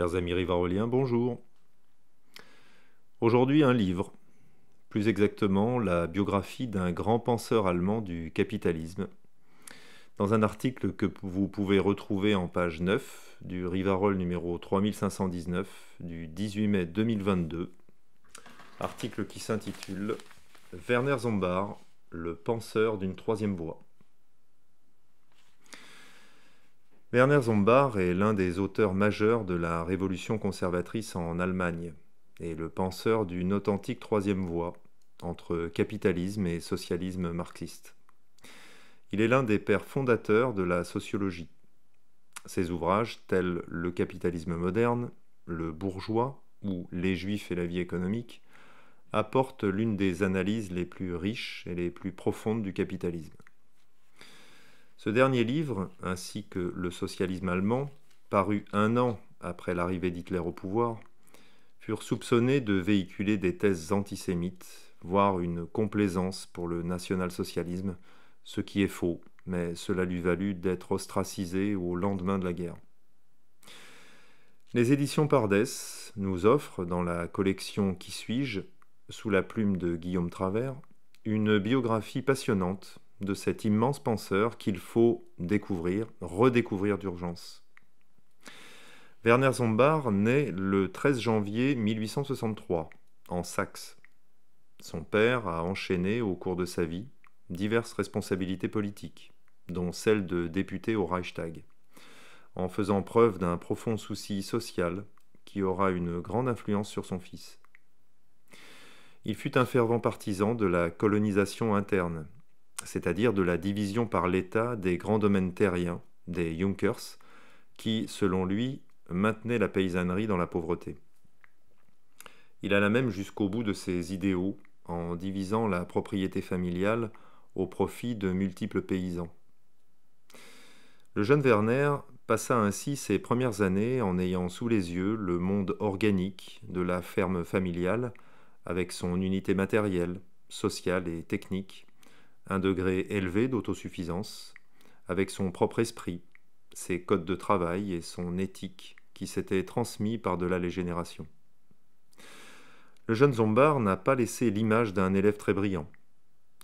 Chers amis rivaroliens, bonjour. Aujourd'hui, un livre, plus exactement la biographie d'un grand penseur allemand du capitalisme, dans un article que vous pouvez retrouver en page 9 du Rivarol numéro 3519 du 18 mai 2022, article qui s'intitule Werner Zombard, le penseur d'une troisième voie. Werner Zombard est l'un des auteurs majeurs de la révolution conservatrice en Allemagne et le penseur d'une authentique troisième voie entre capitalisme et socialisme marxiste. Il est l'un des pères fondateurs de la sociologie. Ses ouvrages, tels Le capitalisme moderne, Le bourgeois ou Les juifs et la vie économique, apportent l'une des analyses les plus riches et les plus profondes du capitalisme. Ce dernier livre, ainsi que Le socialisme allemand, paru un an après l'arrivée d'Hitler au pouvoir, furent soupçonnés de véhiculer des thèses antisémites, voire une complaisance pour le national-socialisme, ce qui est faux, mais cela lui valut d'être ostracisé au lendemain de la guerre. Les éditions Pardès nous offrent, dans la collection Qui suis-je, sous la plume de Guillaume Travers, une biographie passionnante de cet immense penseur qu'il faut découvrir, redécouvrir d'urgence. Werner Zombar naît le 13 janvier 1863 en Saxe. Son père a enchaîné au cours de sa vie diverses responsabilités politiques, dont celle de député au Reichstag, en faisant preuve d'un profond souci social qui aura une grande influence sur son fils. Il fut un fervent partisan de la colonisation interne c'est-à-dire de la division par l'État des grands domaines terriens, des Junkers, qui, selon lui, maintenaient la paysannerie dans la pauvreté. Il alla même jusqu'au bout de ses idéaux en divisant la propriété familiale au profit de multiples paysans. Le jeune Werner passa ainsi ses premières années en ayant sous les yeux le monde organique de la ferme familiale avec son unité matérielle, sociale et technique, un degré élevé d'autosuffisance, avec son propre esprit, ses codes de travail et son éthique qui s'étaient transmis par-delà les générations. Le jeune Zombard n'a pas laissé l'image d'un élève très brillant.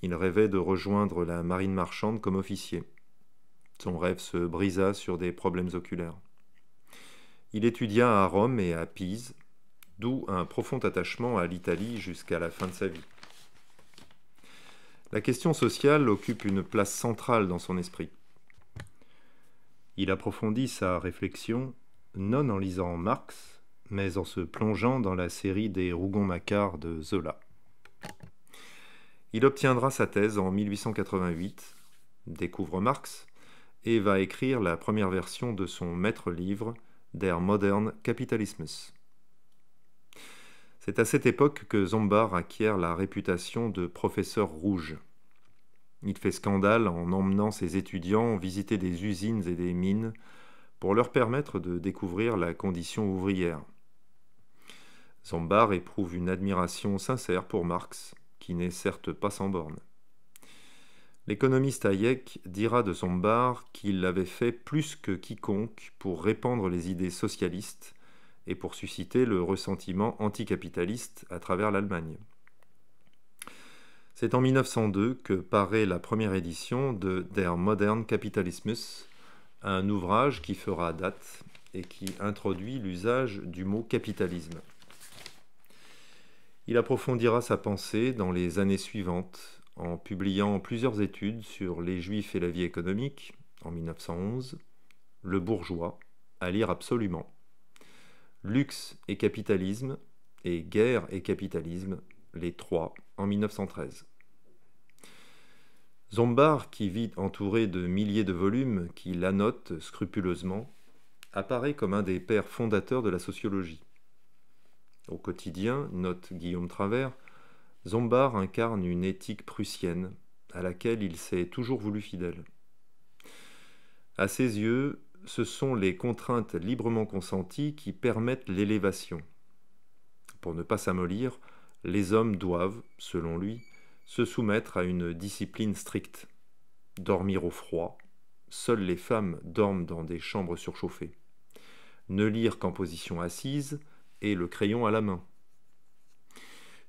Il rêvait de rejoindre la marine marchande comme officier. Son rêve se brisa sur des problèmes oculaires. Il étudia à Rome et à Pise, d'où un profond attachement à l'Italie jusqu'à la fin de sa vie la question sociale occupe une place centrale dans son esprit. Il approfondit sa réflexion non en lisant Marx, mais en se plongeant dans la série des Rougon-Macquart de Zola. Il obtiendra sa thèse en 1888, découvre Marx, et va écrire la première version de son maître livre Der Modern Capitalismus. C'est à cette époque que Zombar acquiert la réputation de professeur rouge. Il fait scandale en emmenant ses étudiants visiter des usines et des mines pour leur permettre de découvrir la condition ouvrière. Zombar éprouve une admiration sincère pour Marx, qui n'est certes pas sans borne. L'économiste Hayek dira de Zombar qu'il l'avait fait plus que quiconque pour répandre les idées socialistes et pour susciter le ressentiment anticapitaliste à travers l'Allemagne. C'est en 1902 que paraît la première édition de Der moderne Kapitalismus, un ouvrage qui fera date et qui introduit l'usage du mot capitalisme. Il approfondira sa pensée dans les années suivantes en publiant plusieurs études sur les juifs et la vie économique en 1911, le bourgeois, à lire absolument. Luxe et capitalisme et Guerre et capitalisme, les trois, en 1913. Zombard, qui vit entouré de milliers de volumes qui l'annotent scrupuleusement, apparaît comme un des pères fondateurs de la sociologie. Au quotidien, note Guillaume Travers, Zombard incarne une éthique prussienne à laquelle il s'est toujours voulu fidèle. À ses yeux, ce sont les contraintes librement consenties qui permettent l'élévation. Pour ne pas s'amollir, les hommes doivent, selon lui, se soumettre à une discipline stricte, dormir au froid, seules les femmes dorment dans des chambres surchauffées, ne lire qu'en position assise et le crayon à la main.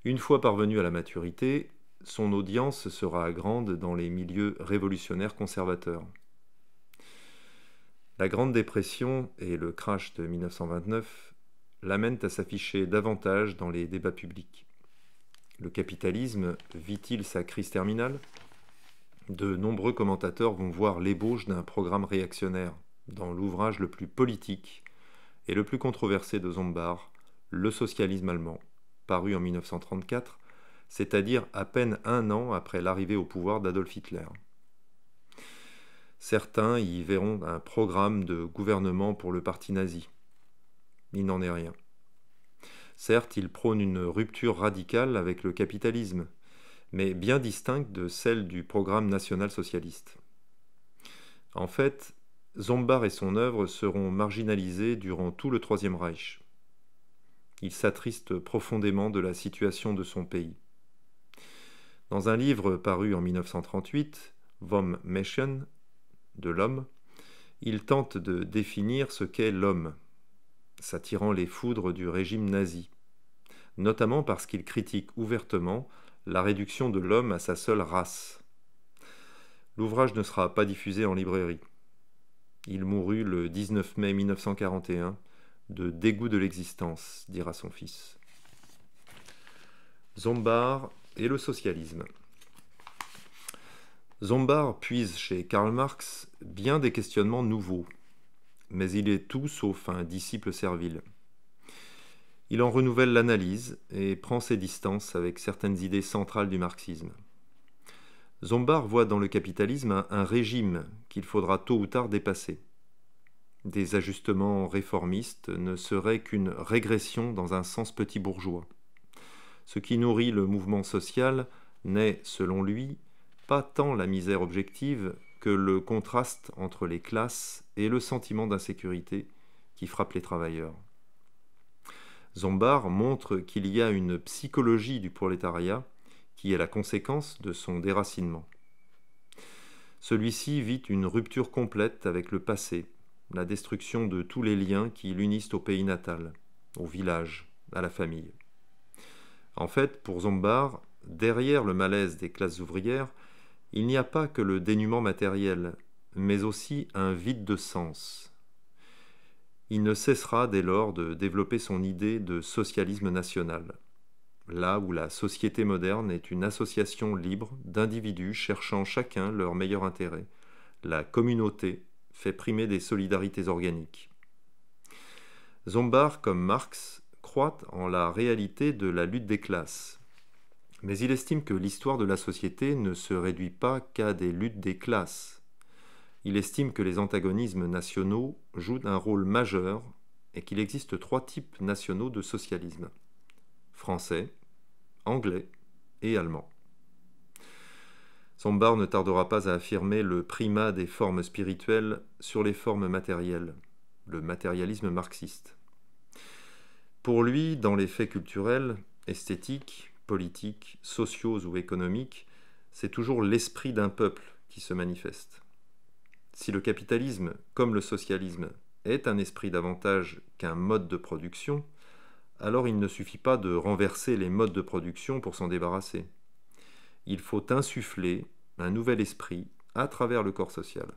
Une fois parvenu à la maturité, son audience sera grande dans les milieux révolutionnaires conservateurs. La Grande Dépression et le crash de 1929 l'amènent à s'afficher davantage dans les débats publics. Le capitalisme vit-il sa crise terminale De nombreux commentateurs vont voir l'ébauche d'un programme réactionnaire dans l'ouvrage le plus politique et le plus controversé de Zombard, Le socialisme allemand, paru en 1934, c'est-à-dire à peine un an après l'arrivée au pouvoir d'Adolf Hitler. Certains y verront un programme de gouvernement pour le parti nazi. Il n'en est rien. Certes, il prône une rupture radicale avec le capitalisme, mais bien distincte de celle du programme national-socialiste. En fait, Zombar et son œuvre seront marginalisés durant tout le Troisième Reich. Il s'attriste profondément de la situation de son pays. Dans un livre paru en 1938, Vom Meschen de l'homme, il tente de définir ce qu'est l'homme, s'attirant les foudres du régime nazi, notamment parce qu'il critique ouvertement la réduction de l'homme à sa seule race. L'ouvrage ne sera pas diffusé en librairie. Il mourut le 19 mai 1941 de dégoût de l'existence, dira son fils. Zombard et le socialisme. Zombar puise chez Karl Marx bien des questionnements nouveaux, mais il est tout sauf un disciple servile. Il en renouvelle l'analyse et prend ses distances avec certaines idées centrales du marxisme. Zombard voit dans le capitalisme un, régime qu'il faudra tôt ou tard dépasser. Des ajustements réformistes ne seraient qu'une régression dans un sens petit bourgeois. Ce qui nourrit le mouvement social n'est, selon lui, pas tant la misère objective que le contraste entre les classes et le sentiment d'insécurité qui frappe les travailleurs. Zombar montre qu'il y a une psychologie du prolétariat qui est la conséquence de son déracinement. Celui-ci vit une rupture complète avec le passé, la destruction de tous les liens qui l'unissent au pays natal, au village, à la famille. En fait, pour Zombar, derrière le malaise des classes ouvrières, il n'y a pas que le dénuement matériel, mais aussi un vide de sens. Il ne cessera dès lors de développer son idée de socialisme national, là où la société moderne est une association libre d'individus cherchant chacun leur meilleur intérêt. La communauté fait primer des solidarités organiques. Zombard, comme Marx, croit en la réalité de la lutte des classes, mais il estime que l'histoire de la société ne se réduit pas qu'à des luttes des classes. Il estime que les antagonismes nationaux jouent un rôle majeur et qu'il existe trois types nationaux de socialisme français, anglais et allemand. Sombart ne tardera pas à affirmer le primat des formes spirituelles sur les formes matérielles, le matérialisme marxiste. Pour lui, dans les faits culturels, esthétiques, politiques, sociaux ou économiques, c'est toujours l'esprit d'un peuple qui se manifeste. Si le capitalisme, comme le socialisme, est un esprit davantage qu'un mode de production, alors il ne suffit pas de renverser les modes de production pour s'en débarrasser. Il faut insuffler un nouvel esprit à travers le corps social.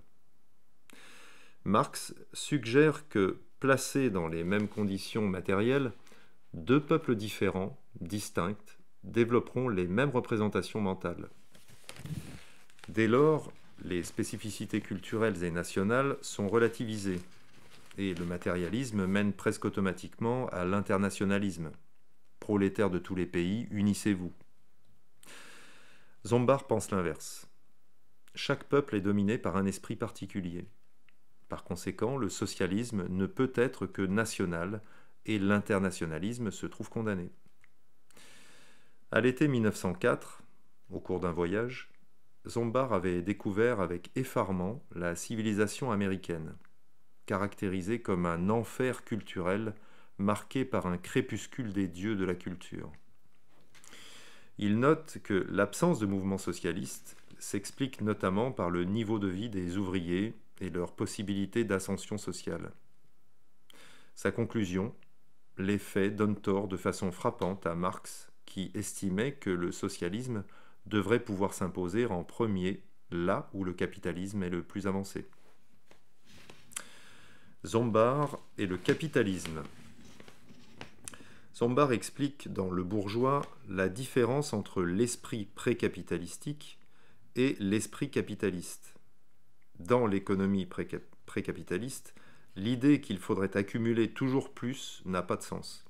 Marx suggère que, placés dans les mêmes conditions matérielles, deux peuples différents, distincts, développeront les mêmes représentations mentales. Dès lors, les spécificités culturelles et nationales sont relativisées, et le matérialisme mène presque automatiquement à l'internationalisme. Prolétaires de tous les pays, unissez-vous. Zombar pense l'inverse. Chaque peuple est dominé par un esprit particulier. Par conséquent, le socialisme ne peut être que national, et l'internationalisme se trouve condamné. À l'été 1904, au cours d'un voyage, Zombar avait découvert avec effarement la civilisation américaine, caractérisée comme un enfer culturel marqué par un crépuscule des dieux de la culture. Il note que l'absence de mouvement socialiste s'explique notamment par le niveau de vie des ouvriers et leur possibilité d'ascension sociale. Sa conclusion, les faits donnent tort de façon frappante à Marx qui estimait que le socialisme devrait pouvoir s'imposer en premier là où le capitalisme est le plus avancé. Zombard et le capitalisme. Zombard explique dans Le Bourgeois la différence entre l'esprit précapitalistique et l'esprit capitaliste. Dans l'économie précapitaliste, l'idée qu'il faudrait accumuler toujours plus n'a pas de sens.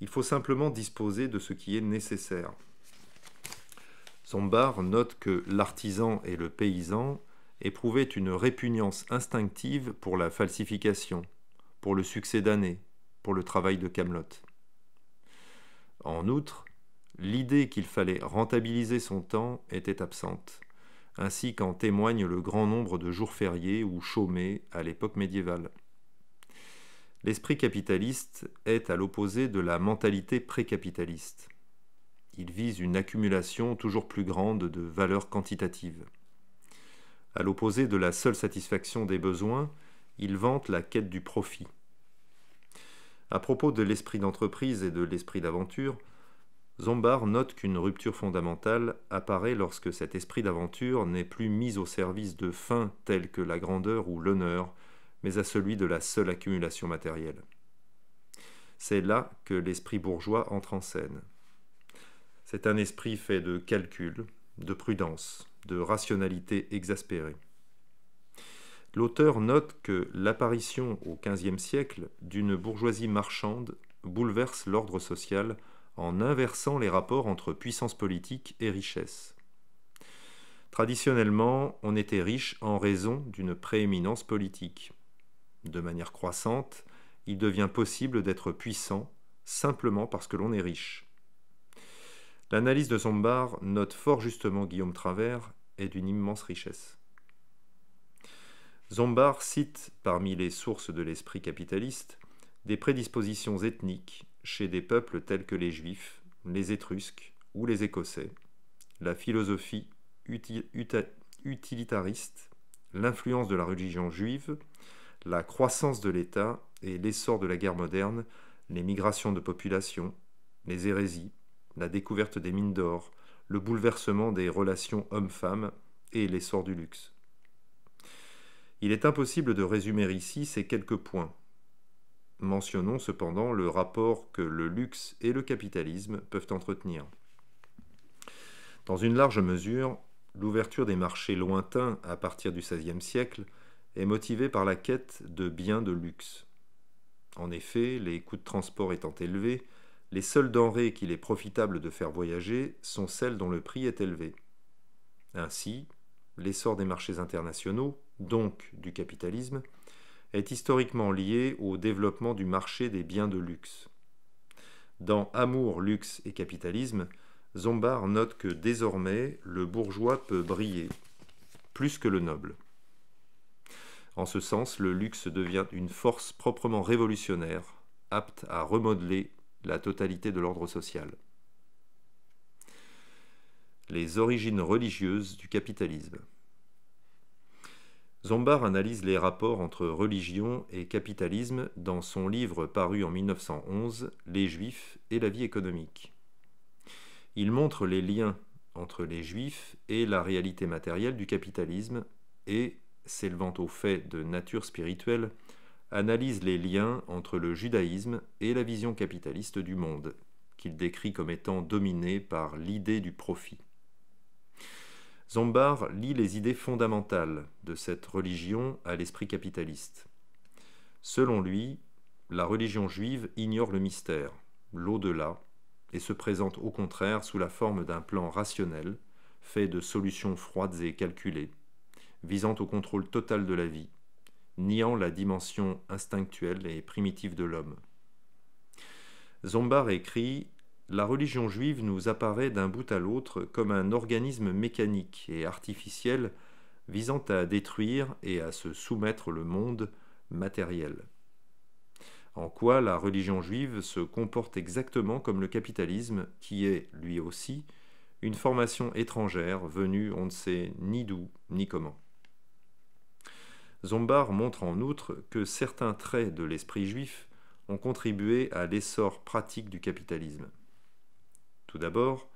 Il faut simplement disposer de ce qui est nécessaire. Sombart note que l'artisan et le paysan éprouvaient une répugnance instinctive pour la falsification, pour le succès d'année, pour le travail de Camelot. En outre, l'idée qu'il fallait rentabiliser son temps était absente, ainsi qu'en témoigne le grand nombre de jours fériés ou chômés à l'époque médiévale. L'esprit capitaliste est à l'opposé de la mentalité précapitaliste. Il vise une accumulation toujours plus grande de valeurs quantitatives. À l'opposé de la seule satisfaction des besoins, il vante la quête du profit. À propos de l'esprit d'entreprise et de l'esprit d'aventure, Zombard note qu'une rupture fondamentale apparaît lorsque cet esprit d'aventure n'est plus mis au service de fins telles que la grandeur ou l'honneur, mais à celui de la seule accumulation matérielle. C'est là que l'esprit bourgeois entre en scène. C'est un esprit fait de calcul, de prudence, de rationalité exaspérée. L'auteur note que l'apparition au XVe siècle d'une bourgeoisie marchande bouleverse l'ordre social en inversant les rapports entre puissance politique et richesse. Traditionnellement, on était riche en raison d'une prééminence politique de manière croissante, il devient possible d'être puissant simplement parce que l'on est riche. L'analyse de Zombard note fort justement Guillaume Travers est d'une immense richesse. Zombard cite parmi les sources de l'esprit capitaliste des prédispositions ethniques chez des peuples tels que les Juifs, les Étrusques ou les Écossais, la philosophie utilitariste, l'influence de la religion juive la croissance de l'État et l'essor de la guerre moderne, les migrations de population, les hérésies, la découverte des mines d'or, le bouleversement des relations hommes-femmes et l'essor du luxe. Il est impossible de résumer ici ces quelques points. Mentionnons cependant le rapport que le luxe et le capitalisme peuvent entretenir. Dans une large mesure, l'ouverture des marchés lointains à partir du XVIe siècle est motivé par la quête de biens de luxe. En effet, les coûts de transport étant élevés, les seules denrées qu'il est profitable de faire voyager sont celles dont le prix est élevé. Ainsi, l'essor des marchés internationaux, donc du capitalisme, est historiquement lié au développement du marché des biens de luxe. Dans Amour, luxe et capitalisme, Zombard note que désormais le bourgeois peut briller, plus que le noble. En ce sens, le luxe devient une force proprement révolutionnaire, apte à remodeler la totalité de l'ordre social. Les origines religieuses du capitalisme. Zombar analyse les rapports entre religion et capitalisme dans son livre paru en 1911, Les Juifs et la vie économique. Il montre les liens entre les Juifs et la réalité matérielle du capitalisme et s'élevant au fait de nature spirituelle, analyse les liens entre le judaïsme et la vision capitaliste du monde, qu'il décrit comme étant dominée par l'idée du profit. Zombar lit les idées fondamentales de cette religion à l'esprit capitaliste. Selon lui, la religion juive ignore le mystère, l'au-delà, et se présente au contraire sous la forme d'un plan rationnel, fait de solutions froides et calculées, visant au contrôle total de la vie, niant la dimension instinctuelle et primitive de l'homme. Zombar écrit La religion juive nous apparaît d'un bout à l'autre comme un organisme mécanique et artificiel visant à détruire et à se soumettre le monde matériel. En quoi la religion juive se comporte exactement comme le capitalisme, qui est, lui aussi, une formation étrangère venue on ne sait ni d'où ni comment. Zombar montre en outre que certains traits de l'esprit juif ont contribué à l'essor pratique du capitalisme. Tout d'abord,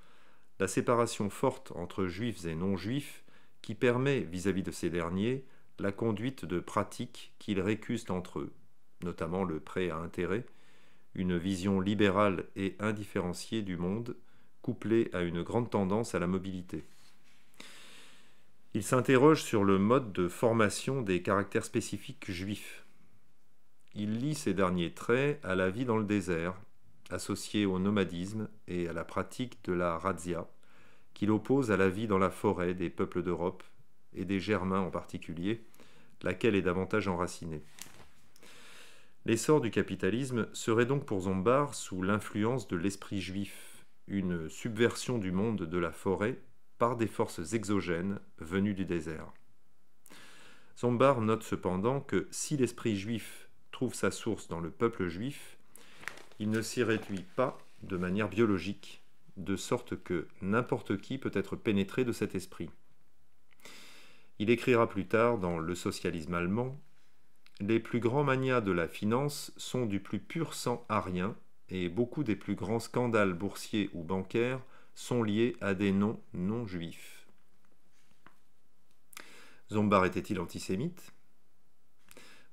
la séparation forte entre juifs et non-juifs qui permet vis-à-vis de ces derniers la conduite de pratiques qu'ils récusent entre eux, notamment le prêt à intérêt, une vision libérale et indifférenciée du monde, couplée à une grande tendance à la mobilité. Il s'interroge sur le mode de formation des caractères spécifiques juifs. Il lie ces derniers traits à la vie dans le désert, associée au nomadisme et à la pratique de la razzia, qu'il oppose à la vie dans la forêt des peuples d'Europe, et des Germains en particulier, laquelle est davantage enracinée. L'essor du capitalisme serait donc pour Zombar sous l'influence de l'esprit juif, une subversion du monde de la forêt des forces exogènes venues du désert. Zombar note cependant que si l'esprit juif trouve sa source dans le peuple juif, il ne s'y réduit pas de manière biologique, de sorte que n'importe qui peut être pénétré de cet esprit. Il écrira plus tard dans Le socialisme allemand Les plus grands manias de la finance sont du plus pur sang arien, et beaucoup des plus grands scandales boursiers ou bancaires sont liés à des noms non juifs. Zombar était-il antisémite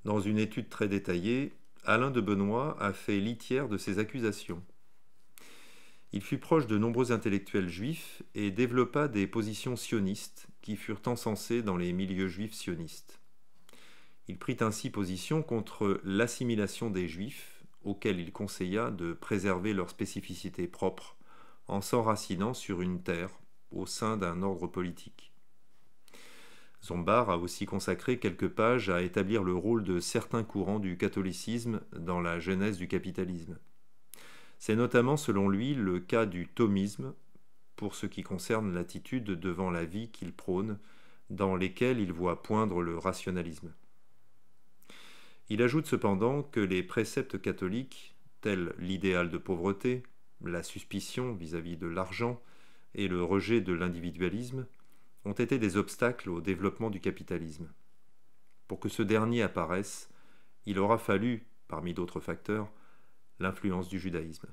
Dans une étude très détaillée, Alain de Benoît a fait litière de ses accusations. Il fut proche de nombreux intellectuels juifs et développa des positions sionistes qui furent encensées dans les milieux juifs sionistes. Il prit ainsi position contre l'assimilation des juifs, auxquels il conseilla de préserver leurs spécificités propres en s'enracinant sur une terre au sein d'un ordre politique. Zombard a aussi consacré quelques pages à établir le rôle de certains courants du catholicisme dans la genèse du capitalisme. C'est notamment, selon lui, le cas du thomisme pour ce qui concerne l'attitude devant la vie qu'il prône, dans lesquelles il voit poindre le rationalisme. Il ajoute cependant que les préceptes catholiques, tels l'idéal de pauvreté, la suspicion vis-à-vis de l'argent et le rejet de l'individualisme ont été des obstacles au développement du capitalisme. Pour que ce dernier apparaisse, il aura fallu, parmi d'autres facteurs, l'influence du judaïsme.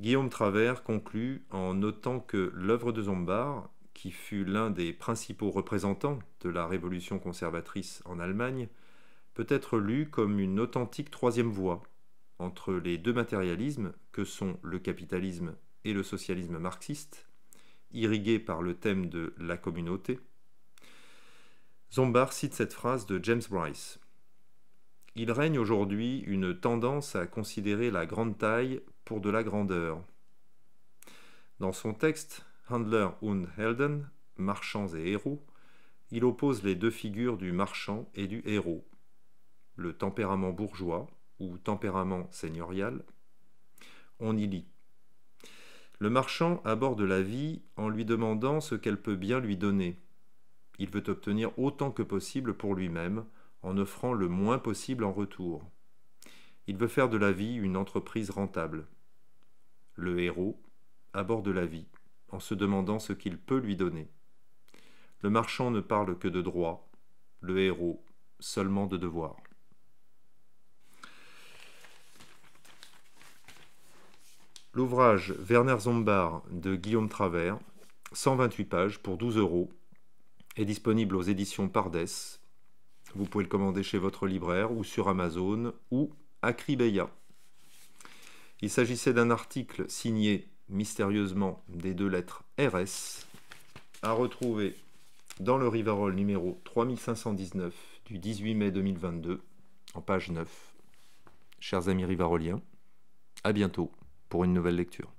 Guillaume Travers conclut en notant que l'œuvre de Zombard, qui fut l'un des principaux représentants de la révolution conservatrice en Allemagne, peut être lue comme une authentique troisième voie, entre les deux matérialismes que sont le capitalisme et le socialisme marxiste, irrigués par le thème de la communauté, Zombar cite cette phrase de James Bryce. Il règne aujourd'hui une tendance à considérer la grande taille pour de la grandeur. Dans son texte Handler und Helden, marchands et héros, il oppose les deux figures du marchand et du héros. Le tempérament bourgeois, tempérament seigneurial, on y lit. Le marchand aborde la vie en lui demandant ce qu'elle peut bien lui donner. Il veut obtenir autant que possible pour lui-même, en offrant le moins possible en retour. Il veut faire de la vie une entreprise rentable. Le héros aborde la vie en se demandant ce qu'il peut lui donner. Le marchand ne parle que de droit, le héros seulement de devoir. L'ouvrage Werner Zombar de Guillaume Travers, 128 pages pour 12 euros, est disponible aux éditions Pardès. Vous pouvez le commander chez votre libraire ou sur Amazon ou à Cribeia. Il s'agissait d'un article signé mystérieusement des deux lettres RS à retrouver dans le Rivarol numéro 3519 du 18 mai 2022 en page 9. Chers amis rivaroliens, à bientôt pour une nouvelle lecture.